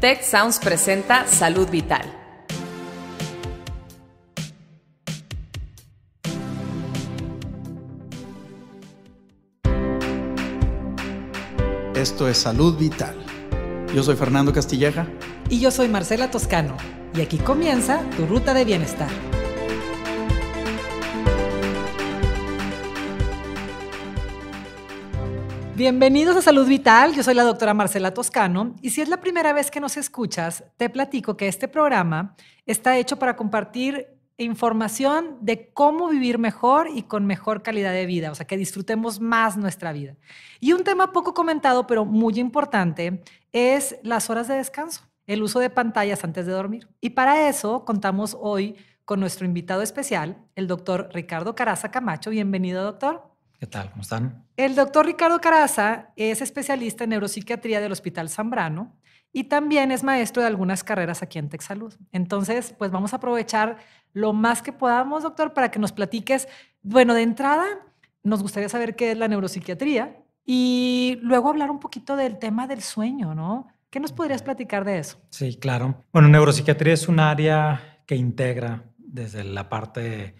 Tech Sounds presenta Salud Vital. Esto es Salud Vital. Yo soy Fernando Castilleja. Y yo soy Marcela Toscano. Y aquí comienza tu ruta de bienestar. Bienvenidos a Salud Vital, yo soy la doctora Marcela Toscano y si es la primera vez que nos escuchas, te platico que este programa está hecho para compartir información de cómo vivir mejor y con mejor calidad de vida, o sea, que disfrutemos más nuestra vida. Y un tema poco comentado, pero muy importante, es las horas de descanso, el uso de pantallas antes de dormir. Y para eso contamos hoy con nuestro invitado especial, el doctor Ricardo Caraza Camacho. Bienvenido, doctor. ¿Qué tal? ¿Cómo están? El doctor Ricardo Caraza es especialista en neuropsiquiatría del Hospital Zambrano y también es maestro de algunas carreras aquí en Texalud. Entonces, pues vamos a aprovechar lo más que podamos, doctor, para que nos platiques. Bueno, de entrada, nos gustaría saber qué es la neuropsiquiatría y luego hablar un poquito del tema del sueño, ¿no? ¿Qué nos podrías platicar de eso? Sí, claro. Bueno, neuropsiquiatría es un área que integra desde la parte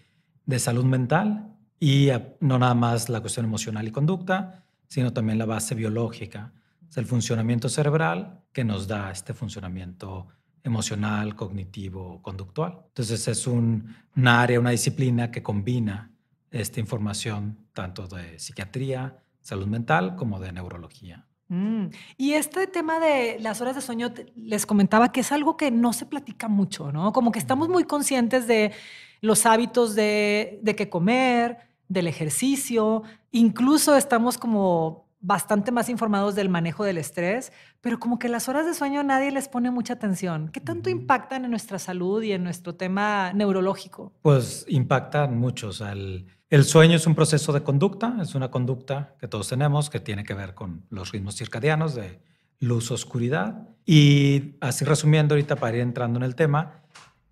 de salud mental y no nada más la cuestión emocional y conducta, sino también la base biológica, es el funcionamiento cerebral que nos da este funcionamiento emocional, cognitivo, conductual. Entonces es un, área, una disciplina que combina esta información tanto de psiquiatría, salud mental, como de neurología. Mm. Y este tema de las horas de sueño, les comentaba que es algo que no se platica mucho, ¿no? Como que estamos muy conscientes de los hábitos de, de qué comer, del ejercicio, incluso estamos como bastante más informados del manejo del estrés, pero como que las horas de sueño nadie les pone mucha atención. ¿Qué tanto impactan en nuestra salud y en nuestro tema neurológico? Pues impactan mucho. el, el, sueño es un proceso de conducta, es una conducta que todos tenemos que tiene que ver con los ritmos circadianos de luz-oscuridad. Y así resumiendo ahorita para ir entrando en el tema,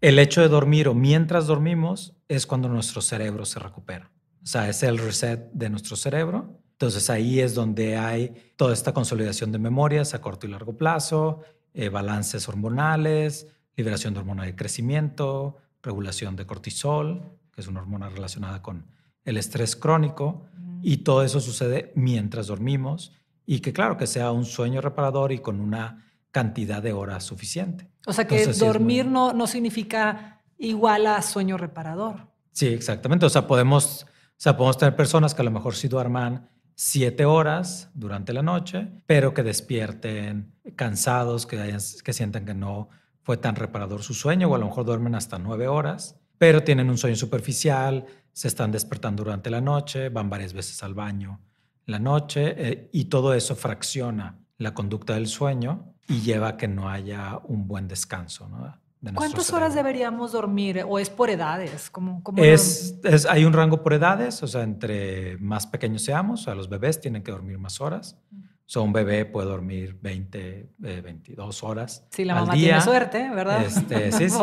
el hecho de dormir o mientras dormimos es cuando nuestro cerebro se recupera. O sea, es el reset de nuestro cerebro. Entonces ahí es donde hay toda esta consolidación de memorias a corto y largo plazo, eh, balances hormonales, liberación de hormona de crecimiento, regulación de cortisol, que es una hormona relacionada con el estrés crónico, y todo eso sucede mientras dormimos y que claro que sea un sueño reparador y con una cantidad de horas suficiente. O sea que dormir no, no significa igual a sueño reparador. Sí, exactamente. O sea, podemos o sea, podemos tener personas que a lo mejor sí duerman siete horas durante la noche, pero que despierten cansados, que, que sientan que no fue tan reparador su sueño, o a lo mejor duermen hasta nueve horas, pero tienen un sueño superficial, se están despertando durante la noche, van varias veces al baño la noche, eh, y todo eso fracciona la conducta del sueño y lleva a que no haya un buen descanso. ¿no? ¿Cuántas horas deberíamos dormir? ¿O es por edades? es, hay un rango por edades, o sea, entre más pequeños seamos, o sea, los bebés tienen que dormir más horas. O sea, un bebé puede dormir 20, 22 eh, horas. Sí, la mamá tiene suerte, ¿verdad? Este, sí, sí,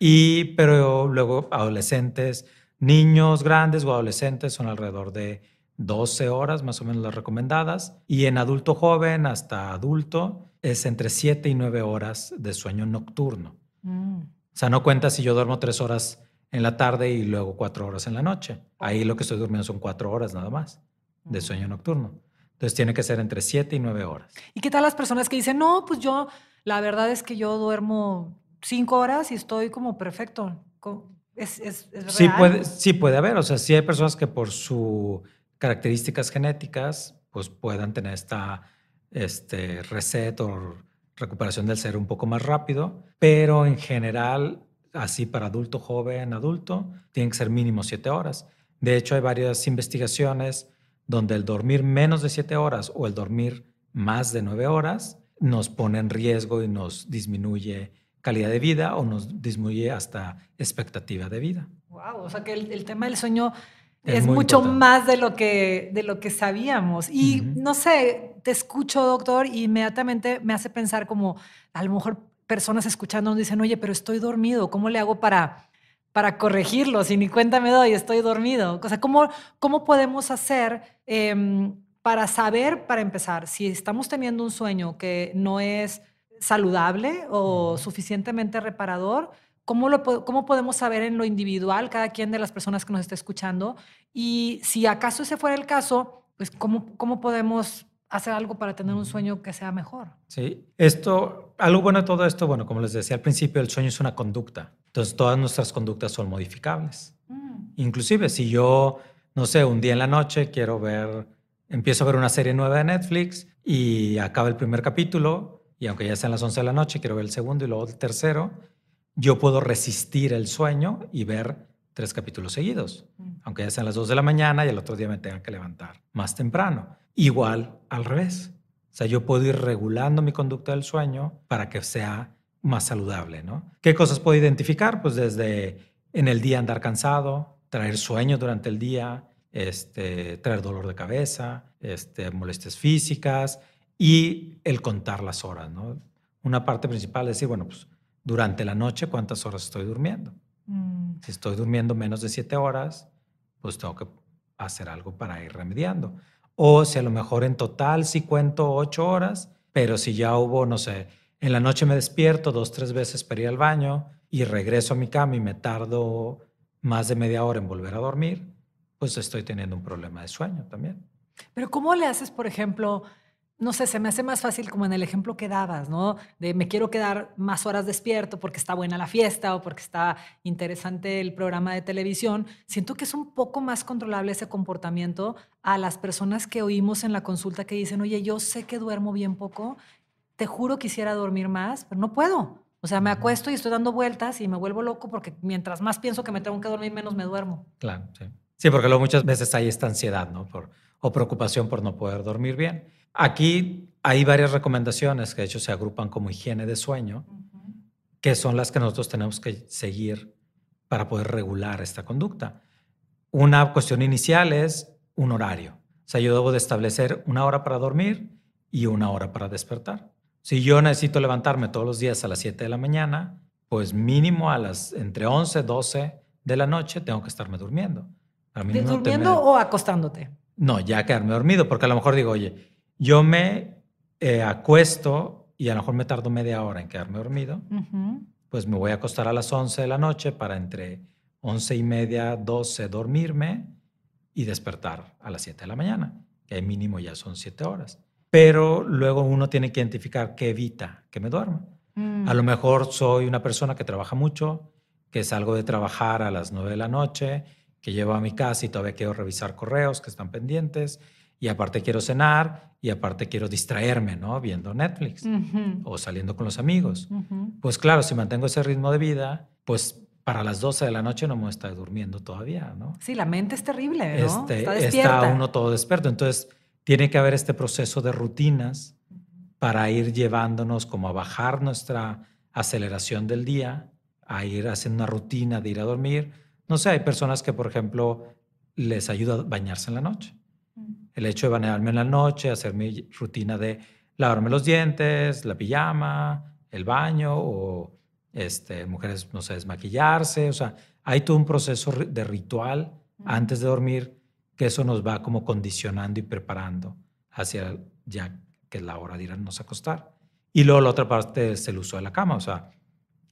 Y, pero luego adolescentes, niños grandes o adolescentes son alrededor de 12 horas, más o menos las recomendadas. Y en adulto joven hasta adulto, es entre 7 y 9 horas de sueño nocturno. Mm. O sea, no cuenta si yo duermo 3 horas en la tarde y luego 4 horas en la noche. Ahí lo que estoy durmiendo son 4 horas nada más de mm. sueño nocturno. Entonces tiene que ser entre 7 y 9 horas. ¿Y qué tal las personas que dicen, no, pues yo, la verdad es que yo duermo 5 horas y estoy como perfecto? ¿Es, sí, puede, sí puede haber, o sea, sí hay personas que por sus características genéticas, pues puedan tener esta este, reset o recuperación del ser un poco más rápido, pero en general, así para adulto, joven, adulto, tienen que ser mínimo siete horas. De hecho, hay varias investigaciones donde el dormir menos de siete horas o el dormir más de nueve horas nos pone en riesgo y nos disminuye calidad de vida o nos disminuye hasta expectativa de vida. Wow, o sea que el, tema del sueño es, mucho más de lo que de lo que sabíamos y no sé te escucho, doctor, y inmediatamente me hace pensar como a lo mejor personas escuchando nos dicen, oye, pero estoy dormido, ¿cómo le hago para, para corregirlo? Si ni cuenta me doy, estoy dormido. O sea, ¿cómo, cómo podemos hacer em, para saber, para empezar, si estamos teniendo un sueño que no es saludable o suficientemente reparador? ¿Cómo, lo, ¿Cómo podemos saber en lo individual cada quien de las personas que nos está escuchando? Y si acaso ese fuera el caso, pues cómo, cómo podemos hacer algo para tener un mm. sueño que sea mejor. Sí, esto, algo bueno de todo esto, bueno, como les decía al principio, el sueño es una conducta. Entonces todas nuestras conductas son modificables. Mm. Inclusive si yo, no sé, un día en la noche quiero ver, empiezo a ver una serie nueva de Netflix y acaba el primer capítulo y aunque ya sean las 11 de la noche, quiero ver el segundo y luego el tercero, yo puedo resistir el sueño y ver tres capítulos seguidos, mm. aunque ya sean las 2 de la mañana y el otro día me tenga que levantar más temprano. Igual al revés. O sea, yo puedo ir regulando mi conducta del sueño para que sea más saludable, ¿no? ¿Qué cosas puedo identificar? Pues desde en el día andar cansado, traer sueño durante el día, este, traer dolor de cabeza, este, molestias físicas y el contar las horas, ¿no? Una parte principal es decir, bueno, pues durante la noche cuántas horas estoy durmiendo. Mm. Si estoy durmiendo menos de siete horas, pues tengo que hacer algo para ir remediando. O si a lo mejor en total sí cuento ocho horas, pero si ya hubo, no sé, en la noche me despierto dos, tres veces para ir al baño y regreso a mi cama y me tardo más de media hora en volver a dormir, pues estoy teniendo un problema de sueño también. Pero ¿cómo le haces, por ejemplo, no sé, se me hace más fácil como en el ejemplo que dabas, ¿no? De me quiero quedar más horas despierto porque está buena la fiesta o porque está interesante el programa de televisión. Siento que es un poco más controlable ese comportamiento a las personas que oímos en la consulta que dicen, oye, yo sé que duermo bien poco, te juro quisiera dormir más, pero no puedo. O sea, me acuesto y estoy dando vueltas y me vuelvo loco porque mientras más pienso que me tengo que dormir, menos me duermo. Claro, sí. Sí, porque luego muchas veces hay esta ansiedad, ¿no? o preocupación por no poder dormir bien. Aquí hay varias recomendaciones que de hecho se agrupan como higiene de sueño, que son las que nosotros tenemos que seguir para poder regular esta conducta. Una cuestión inicial es un horario. O sea, yo debo de establecer una hora para dormir y una hora para despertar. Si yo necesito levantarme todos los días a las 7 de la mañana, pues mínimo a las entre 11, 12 de la noche tengo que estarme durmiendo. ¿Durmiendo o acostándote? No, ya quedarme dormido, porque a lo mejor digo, oye, yo me eh, acuesto y a lo mejor me tardo media hora en quedarme dormido. Pues me voy a acostar a las 11 de la noche para entre 11 y media, 12 dormirme y despertar a las 7 de la mañana, que el mínimo ya son 7 horas. Pero luego uno tiene que identificar qué evita que me duerma. Mm. A lo mejor soy una persona que trabaja mucho, que salgo de trabajar a las 9 de la noche, que llevo a mi casa y todavía quiero revisar correos que están pendientes, y aparte quiero cenar y aparte quiero distraerme, ¿no? Viendo Netflix o saliendo con los amigos. Pues claro, si mantengo ese ritmo de vida, pues para las 12 de la noche no me está durmiendo todavía, ¿no? Sí, la mente es terrible, este, está, despierta. uno todo despierto. Entonces, tiene que haber este proceso de rutinas para ir llevándonos como a bajar nuestra aceleración del día, a ir haciendo una rutina de ir a dormir. No sé, hay personas que, por ejemplo, les ayuda a bañarse en la noche el hecho de bañarme en la noche, hacer mi rutina de lavarme los dientes, la pijama, el baño o este, mujeres, no sé, desmaquillarse. O sea, hay todo un proceso de ritual antes de dormir que eso nos va como condicionando y preparando hacia ya que es la hora de irnos a acostar. Y luego la otra parte es el uso de la cama. O sea,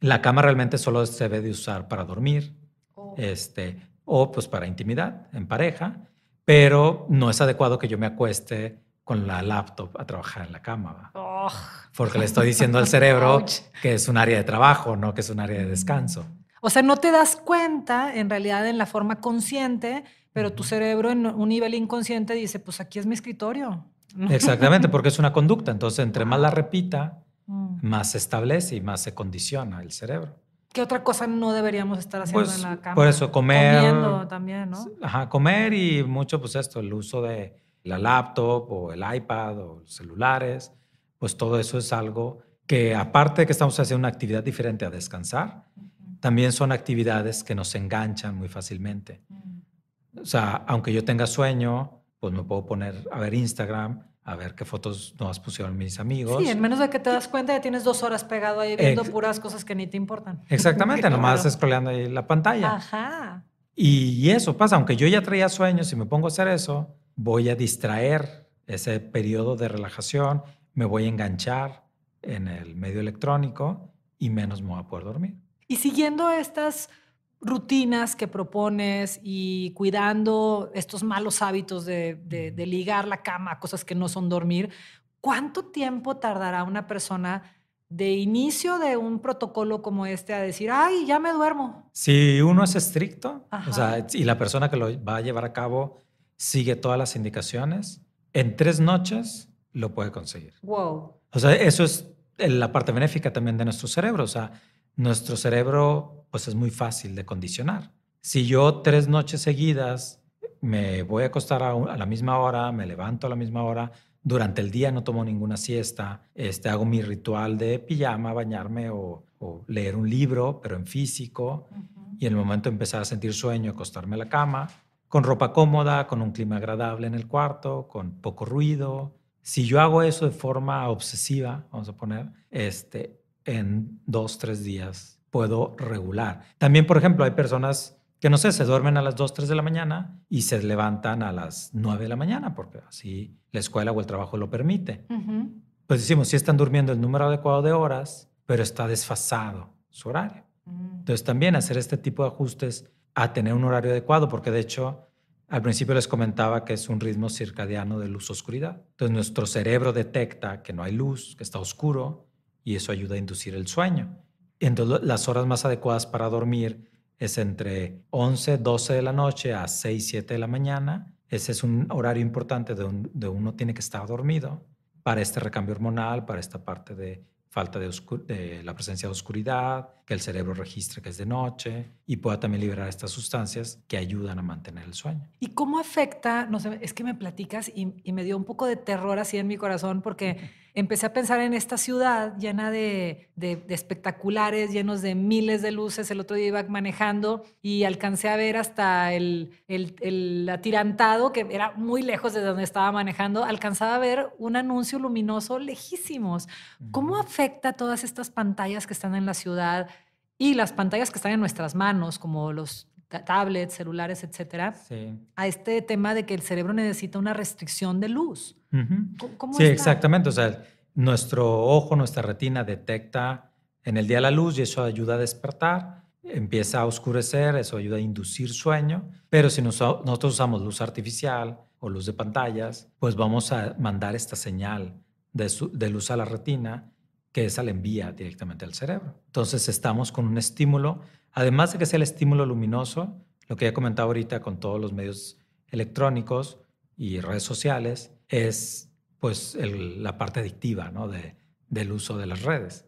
la cama realmente solo se debe de usar para dormir oh. este, o pues para intimidad en pareja pero no es adecuado que yo me acueste con la laptop a trabajar en la cama. Porque le estoy diciendo al cerebro que es un área de trabajo, no que es un área de descanso. O sea, no te das cuenta en realidad en la forma consciente, pero tu cerebro en un nivel inconsciente dice, pues aquí es mi escritorio. Exactamente, porque es una conducta. Entonces, entre más la repita, mm. más se establece y más se condiciona el cerebro. ¿Qué otra cosa no deberíamos estar haciendo pues, en la cama? Por eso, comer. Comiendo también, ¿no? Ajá, comer y mucho, pues esto, el uso de la laptop o el iPad o celulares, pues todo eso es algo que aparte de que estamos haciendo una actividad diferente a descansar, también son actividades que nos enganchan muy fácilmente. Mm. O sea, aunque yo tenga sueño, pues me puedo poner a ver Instagram a ver qué fotos nos en mis amigos. Sí, en menos de que te das cuenta ya tienes dos horas pegado ahí viendo puras cosas que ni te importan. Exactamente, nomás claro. scrolleando ahí la pantalla. Ajá. Y eso pasa, aunque yo ya traía sueños y me pongo a hacer eso, voy a distraer ese periodo de relajación, me voy a enganchar en el medio electrónico y menos me voy a poder dormir. Y siguiendo estas rutinas que propones y cuidando estos malos hábitos de, ligar la cama, cosas que no son dormir, ¿cuánto tiempo tardará una persona de inicio de un protocolo como este a decir, ay, ya me duermo? Si uno es estricto, o sea, y la persona que lo va a llevar a cabo sigue todas las indicaciones, en tres noches lo puede conseguir. Wow. O sea, eso es eh, la parte benéfica también de nuestro cerebro. O sea, nuestro cerebro pues es muy fácil de condicionar. Si yo tres noches seguidas me voy a acostar a, la misma hora, me levanto a la misma hora, durante el día no tomo ninguna siesta, este, hago mi ritual de pijama, bañarme o, leer un libro, pero en físico, y en el momento de empezar a sentir sueño, acostarme a la cama, con ropa cómoda, con un clima agradable en el cuarto, con poco ruido. Si yo hago eso de forma obsesiva, vamos a poner, este, en dos, tres días puedo regular. También, por ejemplo, hay personas que no sé, se duermen a las 2, 3 de la mañana y se levantan a las 9 de la mañana, porque así la escuela o el trabajo lo permite. Pues decimos, sí están durmiendo el número adecuado de horas, pero está desfasado su horario. Mm. Entonces también hacer este tipo de ajustes a tener un horario adecuado, porque de hecho al principio les comentaba que es un ritmo circadiano de luz-oscuridad. Entonces nuestro cerebro detecta que no hay luz, que está oscuro, y eso ayuda a inducir el sueño. Entonces, las horas más adecuadas para dormir es entre 11, 12 de la noche a 6, 7 de la mañana. Ese es un horario importante de, uno tiene que estar dormido para este recambio hormonal, para esta parte de falta de, la presencia de oscuridad, que el cerebro registre que es de noche y pueda también liberar estas sustancias que ayudan a mantener el sueño. ¿Y cómo afecta? No sé, es que me platicas y, y me dio un poco de terror así en mi corazón porque empecé a pensar en esta ciudad llena de, espectaculares, llenos de miles de luces. El otro día iba manejando y alcancé a ver hasta el, atirantado, que era muy lejos de donde estaba manejando, alcanzaba a ver un anuncio luminoso lejísimos. ¿Cómo afecta todas estas pantallas que están en la ciudad? Y las pantallas que están en nuestras manos, como los tablets, celulares, etcétera, a este tema de que el cerebro necesita una restricción de luz sí, exactamente. O sea, nuestro ojo, nuestra retina detecta en el día la luz y eso ayuda a despertar. Empieza a oscurecer, eso ayuda a inducir sueño. Pero si nosotros usamos luz artificial o luz de pantallas, pues vamos a mandar esta señal de, luz a la retina que esa le envía directamente al cerebro. Entonces estamos con un estímulo, además de que sea el estímulo luminoso, lo que ya comentado ahorita con todos los medios electrónicos y redes sociales, es pues la parte adictiva ¿no? de, del uso de las redes,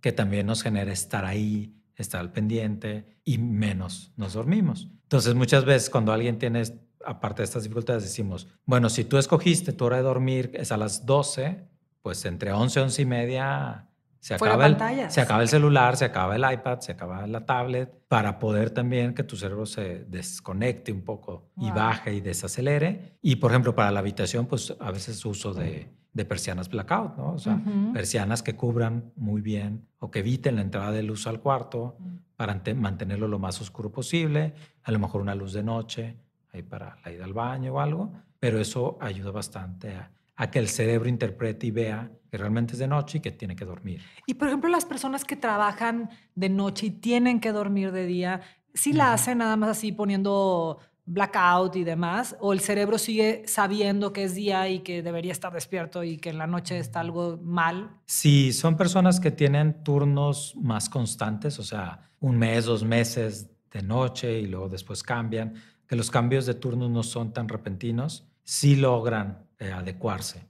que también nos genera estar ahí, estar al pendiente y menos nos dormimos. Entonces muchas veces cuando alguien tiene, aparte de estas dificultades, decimos, bueno, si tú escogiste tu hora de dormir es a las 12, pues entre 11, 11 y media se acaba, el, se acaba el celular, se acaba el iPad, se acaba la tablet, para poder también que tu cerebro se desconecte un poco y baje y desacelere. Y por ejemplo, para la habitación, pues a veces uso de, persianas blackout, ¿no? O sea, persianas que cubran muy bien o que eviten la entrada de luz al cuarto mm. para mantenerlo lo más oscuro posible. A lo mejor una luz de noche, ahí para la ida al baño o algo, pero eso ayuda bastante a a que el cerebro interprete y vea que realmente es de noche y que tiene que dormir. Y por ejemplo, las personas que trabajan de noche y tienen que dormir de día, si ¿sí la hacen nada más así poniendo blackout y demás, o el cerebro sigue sabiendo que es día y que debería estar despierto y que en la noche está algo mal? Sí, son personas que tienen turnos más constantes, o sea, un mes, dos meses de noche y luego después cambian, que los cambios de turnos no son tan repentinos, sí logran eh, adecuarse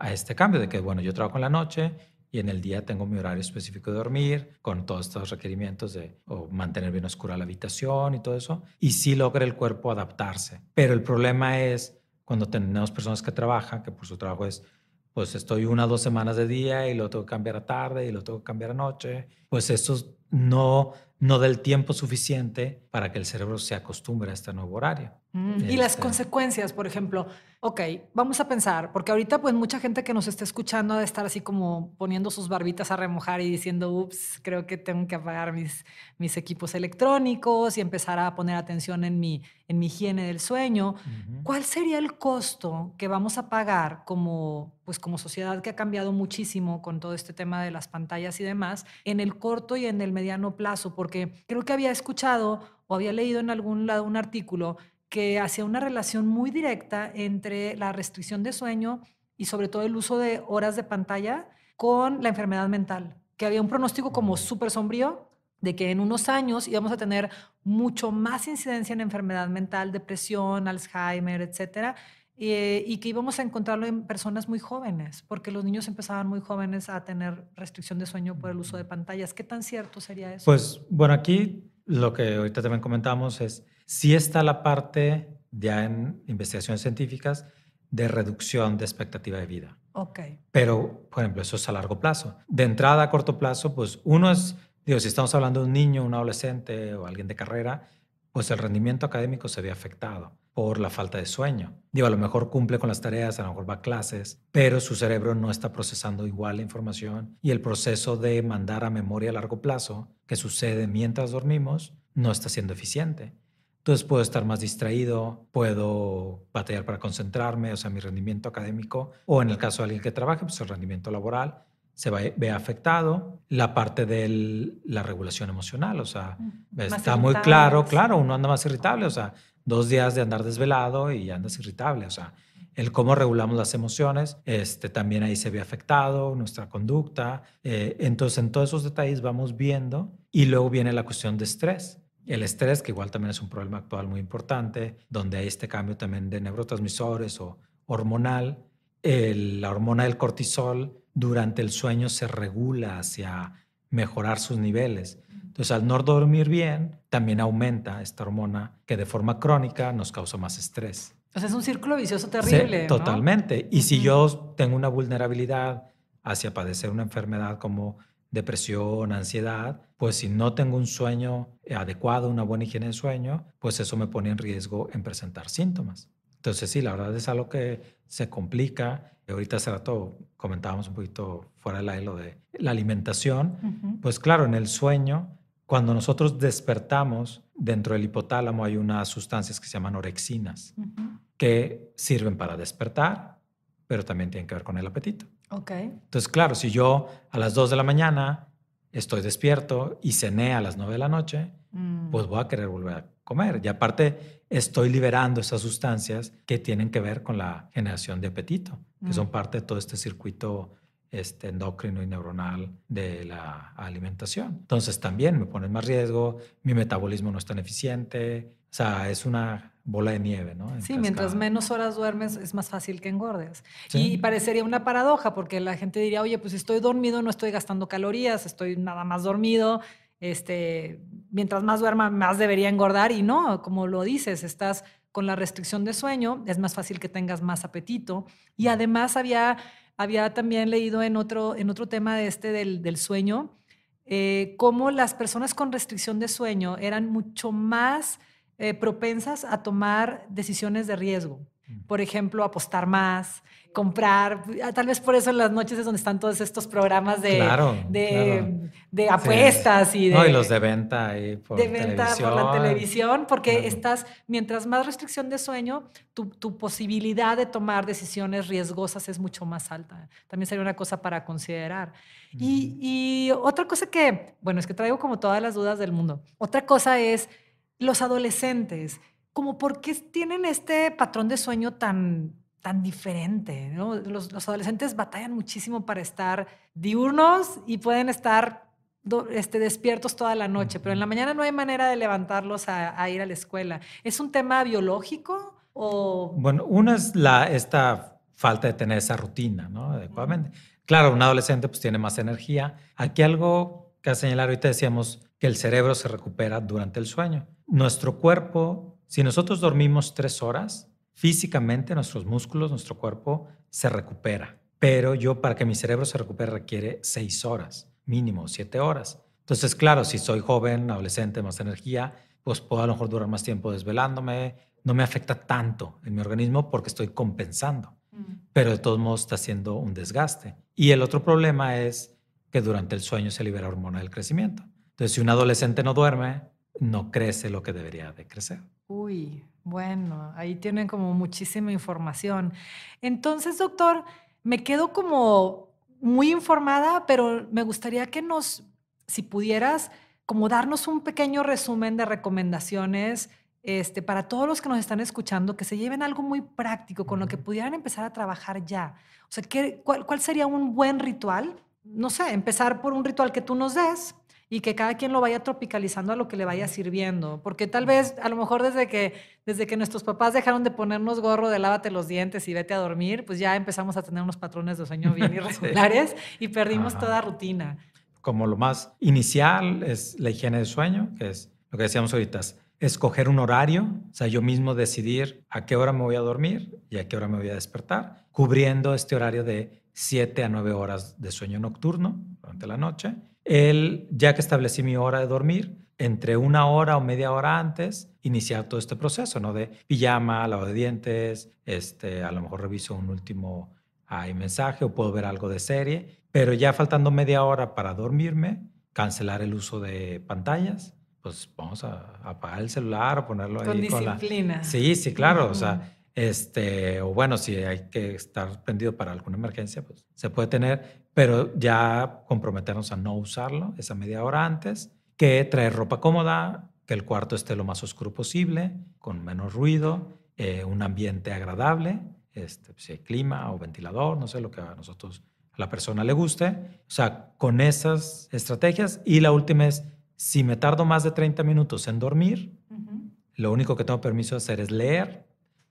a este cambio de que, bueno, yo trabajo en la noche y en el día tengo mi horario específico de dormir, con todos estos requerimientos de mantener bien oscura la habitación y todo eso, y sí logra el cuerpo adaptarse. Pero el problema es cuando tenemos personas que trabajan, que por su trabajo es, pues estoy una o dos semanas de día y lo tengo que cambiar a tarde y lo tengo que cambiar a noche, pues eso no, no da el tiempo suficiente para que el cerebro se acostumbre a este nuevo horario. Mm, y las este consecuencias, por ejemplo, ok, vamos a pensar, porque ahorita pues mucha gente que nos está escuchando de estar así como poniendo sus barbitas a remojar y diciendo, ups, creo que tengo que apagar mis, mis equipos electrónicos y empezar a poner atención en mi, en mi higiene del sueño. ¿Cuál sería el costo que vamos a pagar como, pues como sociedad que ha cambiado muchísimo con todo este tema de las pantallas y demás en el corto y en el mediano plazo? Porque creo que había escuchado o había leído en algún lado un artículo que hacía una relación muy directa entre la restricción de sueño y sobre todo el uso de horas de pantalla con la enfermedad mental, que había un pronóstico como súper sombrío de que en unos años íbamos a tener mucho más incidencia en enfermedad mental, depresión, Alzheimer, etcétera, eh, y que íbamos a encontrarlo en personas muy jóvenes, porque los niños empezaban muy jóvenes a tener restricción de sueño por el uso de pantallas. ¿Qué tan cierto sería eso? Pues bueno, aquí lo que ahorita también comentamos es, si está la parte ya en investigaciones científicas de reducción de expectativa de vida. Ok. Pero, por ejemplo, eso es a largo plazo. De entrada a corto plazo, pues uno es, digo, si estamos hablando de un niño, un adolescente o alguien de carrera, pues el rendimiento académico se ve afectado por la falta de sueño. Digo, a lo mejor cumple con las tareas, a lo mejor va a clases, pero su cerebro no está procesando igual la información y el proceso de mandar a memoria a largo plazo que sucede mientras dormimos no está siendo eficiente. Entonces puedo estar más distraído, puedo batallar para concentrarme, o sea, mi rendimiento académico, o en el caso de alguien que trabaje, pues el rendimiento laboral se ve afectado. La parte de la regulación emocional, o sea, mm, está muy claro, claro, uno anda más irritable, o sea, dos días de andar desvelado y andas irritable, o sea, el cómo regulamos las emociones, este, también ahí se ve afectado nuestra conducta. Eh, entonces, en todos esos detalles vamos viendo y luego viene la cuestión de estrés. El estrés, que igual también es un problema actual muy importante, donde hay este cambio también de neurotransmisores o hormonal, la hormona del cortisol durante el sueño se regula hacia mejorar sus niveles. Entonces, al no dormir bien, también aumenta esta hormona que de forma crónica nos causa más estrés. O sea, es un círculo vicioso terrible. Totalmente. Y si yo tengo una vulnerabilidad hacia padecer una enfermedad como depresión, ansiedad, pues si no tengo un sueño adecuado, una buena higiene en sueño, pues eso me pone en riesgo en presentar síntomas. Entonces, sí, la verdad es algo que se complica. Ahorita hace rato comentábamos un poquito fuera del aire lo de la alimentación. Pues claro, en el sueño, cuando nosotros despertamos, dentro del hipotálamo hay unas sustancias que se llaman orexinas, que sirven para despertar, pero también tienen que ver con el apetito. Okay. Entonces, claro, si yo a las 2 de la mañana estoy despierto y cené a las 9 de la noche, pues mm. voy a querer volver a comer. Y aparte, estoy liberando esas sustancias que tienen que ver con la generación de apetito, que son mm. parte de todo este circuito este, endocrino y neuronal de la alimentación. Entonces también me ponen más riesgo, mi metabolismo no es tan eficiente, o sea, es una bola de nieve, ¿no? sí, mientras menos horas duermes es más fácil que engordes. Y parecería una paradoja porque la gente diría, oye, pues estoy dormido, no estoy gastando calorías, estoy nada más dormido, este, mientras más duerma, más debería engordar y no, como lo dices, estás con la restricción de sueño, es más fácil que tengas más apetito. Y además había, también leído en otro, tema este del, sueño, eh, cómo las personas con restricción de sueño eran mucho más eh, propensas a tomar decisiones de riesgo. Por ejemplo, apostar más, comprar. Ah, tal vez por eso en las noches es donde están todos estos programas de, de, apuestas y de. No, y los de venta por De venta por la televisión, porque estás, mientras más restricción de sueño, tu, tu, posibilidad de tomar decisiones riesgosas es mucho más alta. También sería una cosa para considerar. Y, y otra cosa que, bueno, es que traigo como todas las dudas del mundo. Otra cosa es los adolescentes como por qué tienen este patrón de sueño tan, tan diferente. Los, adolescentes batallan muchísimo para estar diurnos y pueden estar este, despiertos toda la noche, pero en la mañana no hay manera de levantarlos a, ir a la escuela. ¿Es un tema biológico? O... Bueno, una es la, esta falta de tener esa rutina, ¿no? Adecuadamente. Claro, un adolescente pues tiene más energía. Aquí algo que a señalar ahorita decíamos que el cerebro se recupera durante el sueño. Nuestro cuerpo si nosotros dormimos tres horas, físicamente nuestros músculos, nuestro cuerpo se recupera. Pero yo para que mi cerebro se recupere requiere seis horas, mínimo siete horas. Entonces, claro, si soy joven, adolescente, más energía, pues puedo a lo mejor durar más tiempo desvelándome. No me afecta tanto en mi organismo porque estoy compensando. Mm. Pero de todos modos está haciendo un desgaste. Y el otro problema es que durante el sueño se libera hormona del crecimiento. Entonces, si un adolescente no duerme, no crece lo que debería de crecer. Uy, bueno, ahí tienen como muchísima información. Entonces, doctor, me quedo como muy informada, pero me gustaría que nos, si pudieras, como darnos un pequeño resumen de recomendaciones este, para todos los que nos están escuchando, que se lleven algo muy práctico con lo que pudieran empezar a trabajar ya. O sea, ¿qué, cuál, cuál sería un buen ritual? No sé, empezar por un ritual que tú nos des, y que cada quien lo vaya tropicalizando a lo que le vaya sirviendo, porque tal vez a lo mejor desde que desde que nuestros papás dejaron de ponernos gorro de lávate los dientes y vete a dormir, pues ya empezamos a tener unos patrones de sueño bien irregulares y perdimos toda rutina. Como lo más inicial es la higiene del sueño, que es lo que decíamos ahorita, escoger un horario, o sea, yo mismo decidir a qué hora me voy a dormir y a qué hora me voy a despertar, cubriendo este horario de 7 a 9 horas de sueño nocturno durante la noche el, ya que establecí mi hora de dormir, entre una hora o media hora antes, iniciar todo este proceso, ¿no? De pijama, lavado de dientes, este, a lo mejor reviso un último hay mensaje o puedo ver algo de serie, pero ya faltando media hora para dormirme, cancelar el uso de pantallas, pues vamos a, apagar el celular o ponerlo con ahí disciplina. con Sí, sí, claro, o sea, este, o bueno, si hay que estar prendido para alguna emergencia, pues se puede tener, pero ya comprometernos a no usarlo esa media hora antes, que traer ropa cómoda, que el cuarto esté lo más oscuro posible, con menos ruido, eh, un ambiente agradable, este, pues, si hay clima o ventilador, no sé, lo que a nosotros, a la persona le guste. O sea, con esas estrategias. Y la última es, si me tardo más de 30 minutos en dormir, lo único que tengo permiso de hacer es leer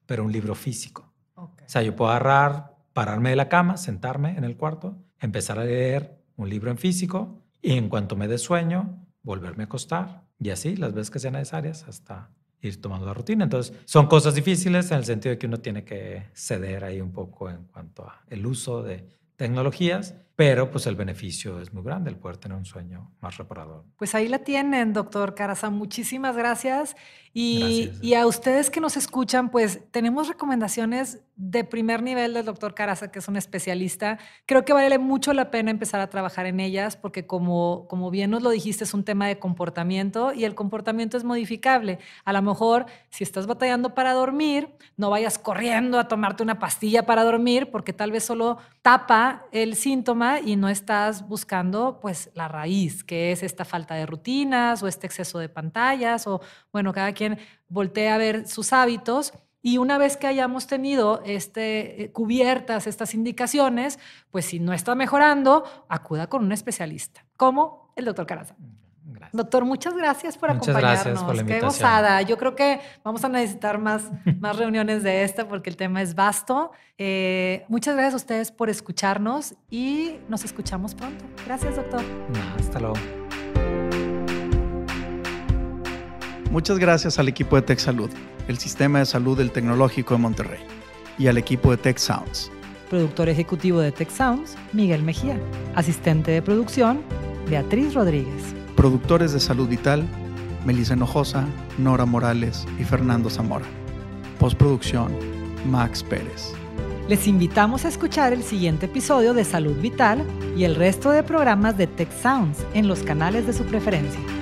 pero un libro físico. O sea, yo puedo agarrar, pararme de la cama, sentarme en el cuarto, empezar a leer un libro en físico y en cuanto me dé sueño, volverme a acostar y así las veces que sean necesarias hasta ir tomando la rutina. Entonces, son cosas difíciles en el sentido de que uno tiene que ceder ahí un poco en cuanto al uso de tecnologías, pero pues el beneficio es muy grande, el poder tener un sueño más reparador. Pues ahí la tienen, doctor Caraza. Muchísimas gracias. Y, y a ustedes que nos escuchan, pues tenemos recomendaciones de primer nivel del doctor Caraza, que es un especialista. Creo que vale mucho la pena empezar a trabajar en ellas porque como, como bien nos lo dijiste, es un tema de comportamiento y el comportamiento es modificable. A lo mejor si estás batallando para dormir, no vayas corriendo a tomarte una pastilla para dormir porque tal vez solo tapa el síntoma y no estás buscando pues la raíz, que es esta falta de rutinas o este exceso de pantallas o bueno, cada quien voltea a ver sus hábitos. Y una vez que hayamos tenido este, eh, cubiertas estas indicaciones, pues si no está mejorando, acuda con un especialista, como el doctor Caraza. Doctor, muchas gracias por muchas acompañarnos. Gracias por la invitación. Qué gozada. Yo creo que vamos a necesitar más, reuniones de esta porque el tema es vasto. Eh, muchas gracias a ustedes por escucharnos y nos escuchamos pronto. Gracias, doctor. Hasta luego. Muchas gracias al equipo de Tech Salud, el sistema de salud del Tecnológico de Monterrey, y al equipo de Tech Sounds. Productor ejecutivo de Tech Sounds, Miguel Mejía. Asistente de producción, Beatriz Rodríguez productores de Salud Vital, Melissa Hinojosa, Nora Morales y Fernando Zamora. Postproducción, Max Pérez. Les invitamos a escuchar el siguiente episodio de Salud Vital y el resto de programas de Tech Sounds en los canales de su preferencia.